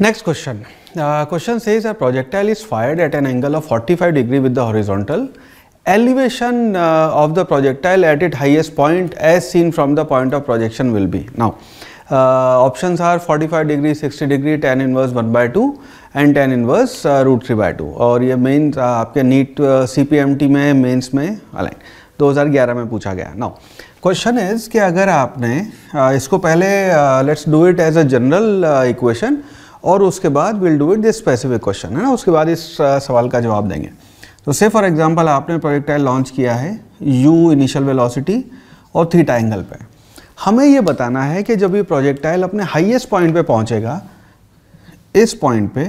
next question question says a projectile is fired at an angle of 45 degree with the horizontal elevation of the projectile at it highest point as seen from the point of projection will be now option are forty five degree sixty degree tan inverse one by two and tan inverse root three by two और ये mains uh, आपके NEET C P M T में mains में अलाइन ग्यारह में पूछा गया नाउ क्वेश्चन इज कि अगर आपने uh, इसको पहले let's do it as a general equation और उसके बाद will do it this specific question है ना उसके बाद इस सवाल का जवाब देंगे तो से फॉर एग्जांपल आपने प्रोजेक्टाइल लॉन्च किया है यू इनिशियल वेलोसिटी और थीटा एंगल पे हमें ये बताना है कि जब ये प्रोजेक्टाइल अपने हाइएस्ट पॉइंट पे पहुंचेगा इस पॉइंट पे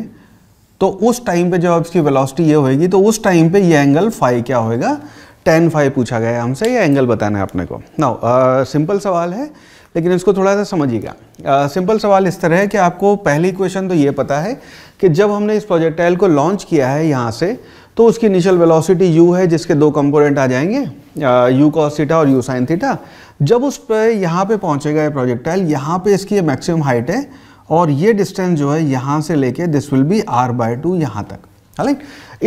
तो उस टाइम पे जब इसकी वेलोसिटी ये होगी तो उस टाइम पे ये एंगल फाइव क्या होएगा टेन फाइव पूछा गया है हमसे ये एंगल बताना है अपने को ना सिंपल सवाल है लेकिन इसको थोड़ा सा समझिएगा सिंपल सवाल इस तरह है कि आपको पहली क्वेश्चन तो ये पता है कि जब हमने इस प्रोजेक्टाइल को लॉन्च किया है यहाँ से तो उसकी इनिशियल वेलोसिटी u है जिसके दो कंपोनेंट आ जाएंगे यू कॉसिटा थीटा और यू साइन थीटा जब उस पर यहाँ पर पहुँचेगा ये प्रोजेक्टाइल यहाँ पर इसकी मैक्सिमम हाइट है और ये डिस्टेंस जो है यहाँ से लेके this will be R by two यहाँ तक राइट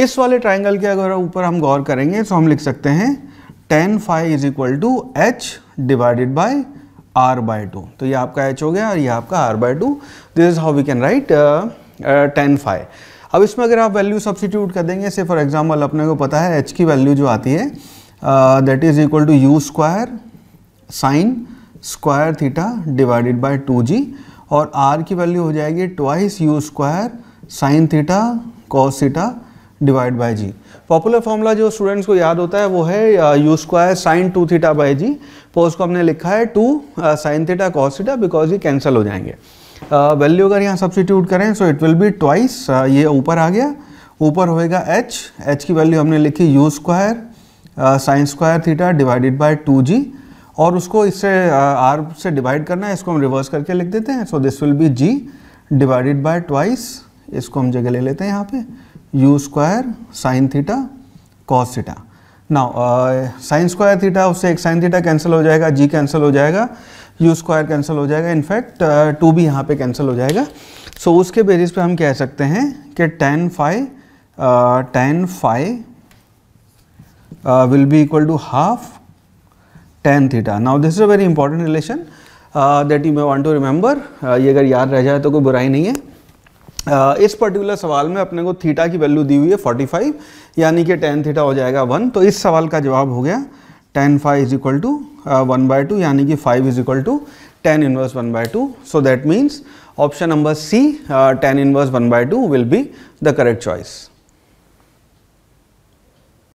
इस वाले ट्राइंगल के अगर ऊपर हम गौर करेंगे तो हम लिख सकते हैं tan five is equal to H divided by R by two तो ये आपका एच हो गया और ये आपका R by two this is how we can write tan five अब इसमें अगर आप वैल्यू सब्सिट्यूट कर देंगे से फॉर एग्जाम्पल अपने को पता है एच की वैल्यू जो आती है that is equal to u square sine square theta divided by two g और आर की वैल्यू हो जाएगी twice u square sine theta cos theta divide by g popular formula जो स्टूडेंट्स को याद होता है वो है u square sine two theta by g पोज को हमने लिखा है two sine theta cos theta because ये कैंसिल हो जाएंगे वैल्यू uh, अगर यहाँ सब्सिट्यूट करें so it will be twice ये ऊपर आ गया ऊपर होएगा एच एच की वैल्यू हमने लिखी u square sine square theta divided by two g और उसको इससे आर uh, से डिवाइड करना है इसको हम रिवर्स करके लिख देते हैं so this will be g divided by twice इसको हम जगह ले लेते हैं यहाँ पे u square sin theta cos theta uh, sine square theta उससे एक साइन थीटा कैंसिल हो जाएगा जी कैंसिल हो जाएगा यू स्क्वायर कैंसिल हो जाएगा इनफैक्ट टू uh, भी यहाँ पे cancel हो जाएगा सो so, उसके बेरिस पे हम कह सकते हैं कि tan five tan five will be equal to half tan theta now this is a very important relation that you may want to remember ये अगर याद रह जाए तो कोई बुराई नहीं है इस पर्टिकुलर सवाल में अपने को थीटा की वैल्यू दी हुई है 45 यानी कि टेन थीटा हो जाएगा वन तो इस सवाल का जवाब हो गया tan five is equal to one by two यानी कि five is equal to tan inverse one by two so that means option number C tan inverse one by two will be the correct choice